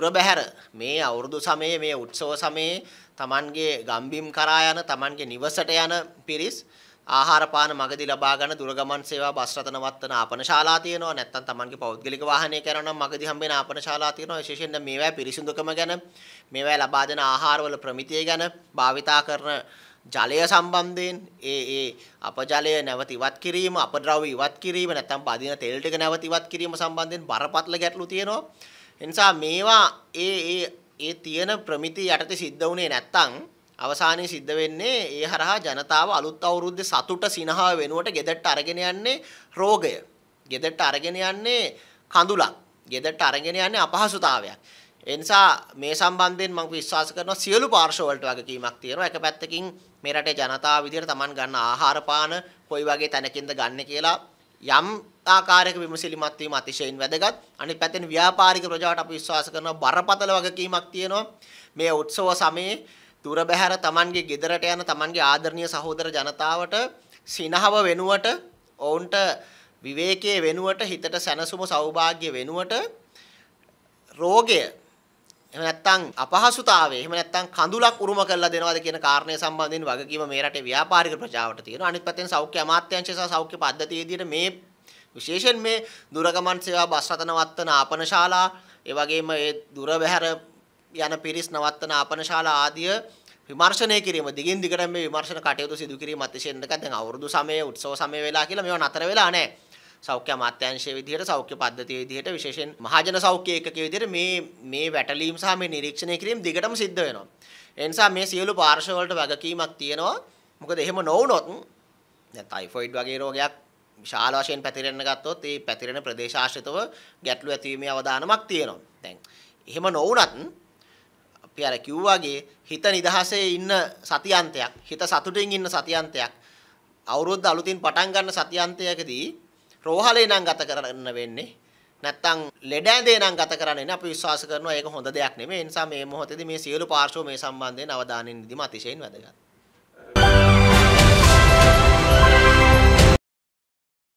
තුර බැහැර මේ අවුරුදු සමයේ මේ උත්සව සමයේ Tamanගේ ගම්බිම් කරා යන Tamanගේ නිවසට යන පිරිස් ආහාර පාන මගදී ලබා ගන්න දුරගමන් සේවා බස් රතන වත්තන ආපන ශාලා තියෙනවා නැත්නම් Tamanගේ පෞද්ගලික වාහනය කරනවා නම් මගදී හම්බෙන ආපන ශාලා තියෙනවා විශේෂයෙන් මේවා පිරිසිදුකම ගැන මේවා ලබා දෙන ආහාරවල ප්‍රමිතිය ගැන භාවිතා කරන ජලය සම්බන්ධයෙන් ඒ ඒ අපජලය නැවත ඉවත් කිරීම අපද්‍රව්‍ය ඉවත් කිරීම නැත්නම් බදින තෙල් ටික නැවත ඉවත් කිරීම සම්බන්ධයෙන් බරපතල ගැටලු තියෙනවා එනිසා මේවා ඒ ඒ ඒ තියෙන ප්‍රමිති යටතේ සිද්ධ වුණේ නැත්තම් අවසානයේ සිද්ධ වෙන්නේ ඒ හරහා ජනතාව අලුත් අවුරුද්දේ සතුට සිනහව වෙනුවට ගෙදරට අරගෙන යන්නේ රෝගය. ගෙදරට අරගෙන යන්නේ කඳුලක්. ගෙදරට අරගෙන යන්නේ අපහසුතාවයක්. ඒ නිසා මේ සම්බන්ධයෙන් මම විශ්වාස කරනවා සියලු පාර්ශ්ව වලට වගකීමක් තියෙනවා. එක පැත්තකින් මේ රටේ ජනතාව විදිහට Taman ගන්න ආහාර පාන කොයි වගේ තැනකින්ද ගන්න කියලා යම් ආකාරයක විමසිලිමත් වීම අතිශයින් වැදගත්. අනිත් පැත්තෙන් ව්‍යාපාරික ප්‍රජාවට අපි විශ්වාස කරනවා බරපතල වගකීමක් තියෙනවා. මේ උත්සව සමයේ දුර බැහැර Tamanගේ ගෙදරට යන Tamanගේ ආදරණීය සහෝදර ජනතාවට සිනහව වෙනුවට ඔවුන්ට විවේකයේ වෙනුවට හිතට සැනසුම සෞභාග්‍ය වෙනුවට රෝගය එහෙම නැත්නම් අපහසුතාවය එහෙම නැත්නම් කඳුලක් උරුම කරලා දෙනවද කියන කාරණය සම්බන්ධයෙන් වගකීම මේ රටේ ව්‍යාපාරික ප්‍රජාවට තියෙනවා. අනිත් පැත්තෙන් සෞඛ්‍ය අමාත්‍යාංශය සහ සෞඛ්‍ය පද්ධතියේදී මේ විශේෂයෙන් මේ දුරගමන් සේවා බස් රථ නවත්තන ආපන ශාලා ඒ වගේම ඒ දුර බැහැර යන පිරිස් නවත්තන ආපන ශාලා ආදිය විමර්ශනය කිරීම දිගින් දිගටම මේ විමර්ශන කටයුතු සිදු කිරීම අතිශයින් එකක් දැන් අවුරුදු සමයේ උත්සව සමය වෙලා කියලා මේවා නතර වෙලා නැහැ. සෞඛ්‍ය අමාත්‍යාංශයේ විදිහට සෞඛ්‍ය පද්ධතිය විදිහට විශේෂයෙන් මහජන සෞඛ්‍ය ඒකකයේ විදිහට මේ මේ වැටලීම් සහ මේ නිරීක්ෂණය කිරීම දිගටම සිද්ධ වෙනවා. ඒ නිසා මේ සියලු පාර්ශ්ව වලට වගකීමක් තියෙනවා. මොකද එහෙම නොවුනොත් දැන් ටයිෆොයිඩ් වගේ රෝගයක් විශාල වශයෙන් පැතිරෙන්න ගත්තොත් ඒ පැතිරෙන ප්‍රදේශ ආශ්‍රිතව ගැටලු ඇතිවීමේ අවදානමක් තියෙනවා. දැන් එහෙම නොවුනත් අපි අර කිව්වාගේ හිත නිදහසේ ඉන්න සතියන්තයක්, හිත සතුටින් ඉන්න සතියන්තයක් අවුරුද්ද අලුතින් පටන් ගන්න සතියන්තයකදී රෝහලේ නම් ගත කරන්න වෙන්නේ. නැත්තම් ලෙඩ ඇඳේ නම් ගත කරන්නේ නැහැ. අපි විශ්වාස කරනවා ඒක හොඳ දෙයක් නෙමෙයි. ඒ නිසා මේ මොහොතේදී මේ සියලු පාර්ශ්ව මේ සම්බන්ධයෙන් අවධානය නිදීම අතිශයින් වැදගත්.